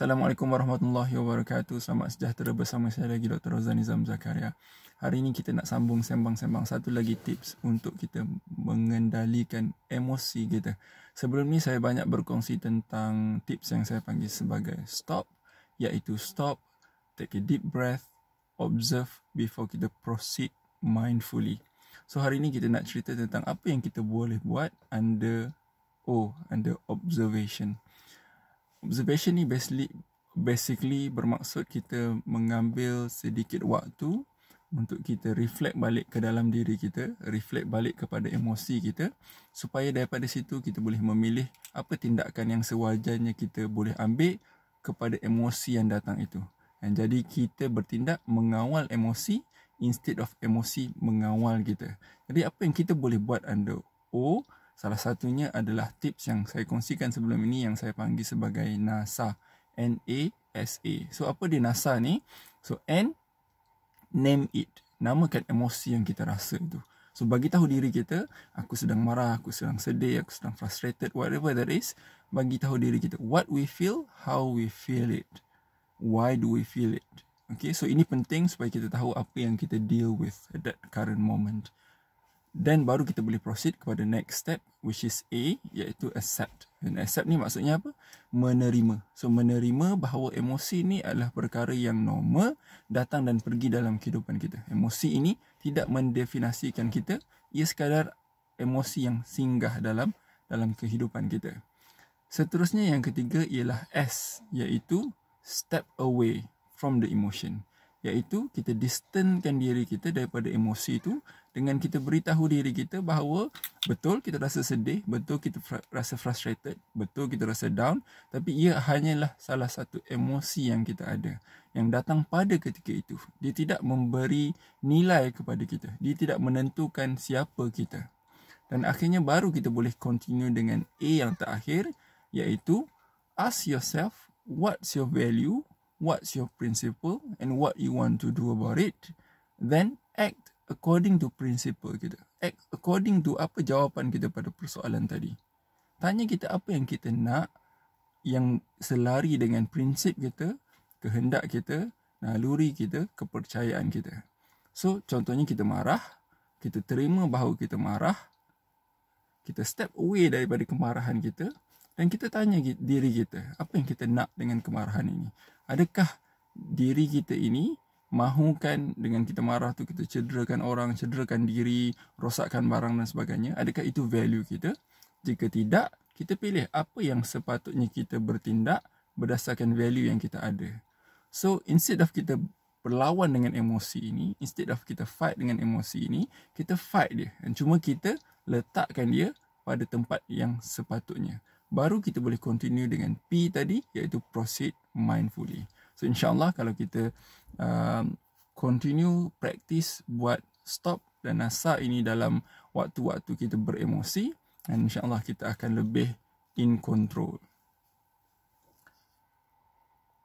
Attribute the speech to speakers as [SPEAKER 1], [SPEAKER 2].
[SPEAKER 1] Assalamualaikum warahmatullahi wabarakatuh. Selamat sejahtera bersama saya lagi Dr. Rozan Nizam Zakaria. Hari ini kita nak sambung sembang-sembang satu lagi tips untuk kita mengendalikan emosi kita. Sebelum ni saya banyak berkongsi tentang tips yang saya panggil sebagai stop iaitu stop, take a deep breath, observe before kita proceed mindfully. So hari ini kita nak cerita tentang apa yang kita boleh buat under O oh, under observation observation ni basically basically bermaksud kita mengambil sedikit waktu untuk kita reflect balik ke dalam diri kita, reflect balik kepada emosi kita supaya daripada situ kita boleh memilih apa tindakan yang sewajarnya kita boleh ambil kepada emosi yang datang itu. Dan jadi kita bertindak mengawal emosi instead of emosi mengawal kita. Jadi apa yang kita boleh buat anda? Oh, Salah satunya adalah tips yang saya kongsikan sebelum ini yang saya panggil sebagai NASA. N-A-S-A. So, apa dia NASA ni? So, N, name it. Namakan emosi yang kita rasa tu. So, bagi tahu diri kita, aku sedang marah, aku sedang sedih, aku sedang frustrated, whatever that is. Bagi tahu diri kita, what we feel, how we feel it. Why do we feel it? Okay, so ini penting supaya kita tahu apa yang kita deal with at that current moment. Then baru kita boleh proceed kepada next step which is A iaitu accept. Dan accept ni maksudnya apa? Menerima. So menerima bahawa emosi ni adalah perkara yang normal datang dan pergi dalam kehidupan kita. Emosi ini tidak mendefinisikan kita. Ia sekadar emosi yang singgah dalam dalam kehidupan kita. Seterusnya yang ketiga ialah S iaitu step away from the emotion. Iaitu kita distancekan diri kita daripada emosi itu dengan kita beritahu diri kita bahawa betul kita rasa sedih, betul kita fra- rasa frustrated, betul kita rasa down, tapi ia hanyalah salah satu emosi yang kita ada yang datang pada ketika itu. Dia tidak memberi nilai kepada kita. Dia tidak menentukan siapa kita. Dan akhirnya baru kita boleh continue dengan A yang terakhir iaitu ask yourself what's your value, what's your principle and what you want to do about it. Then act according to principle kita. Act according to apa jawapan kita pada persoalan tadi. Tanya kita apa yang kita nak yang selari dengan prinsip kita, kehendak kita, naluri kita, kepercayaan kita. So, contohnya kita marah, kita terima bahawa kita marah, kita step away daripada kemarahan kita dan kita tanya diri kita, apa yang kita nak dengan kemarahan ini? Adakah diri kita ini mahukan dengan kita marah tu kita cederakan orang, cederakan diri, rosakkan barang dan sebagainya. Adakah itu value kita? Jika tidak, kita pilih apa yang sepatutnya kita bertindak berdasarkan value yang kita ada. So, instead of kita berlawan dengan emosi ini, instead of kita fight dengan emosi ini, kita fight dia. Dan cuma kita letakkan dia pada tempat yang sepatutnya. Baru kita boleh continue dengan P tadi iaitu proceed mindfully. So insyaAllah kalau kita uh, continue practice buat stop dan nasa ini dalam waktu-waktu kita beremosi dan insyaAllah kita akan lebih in control.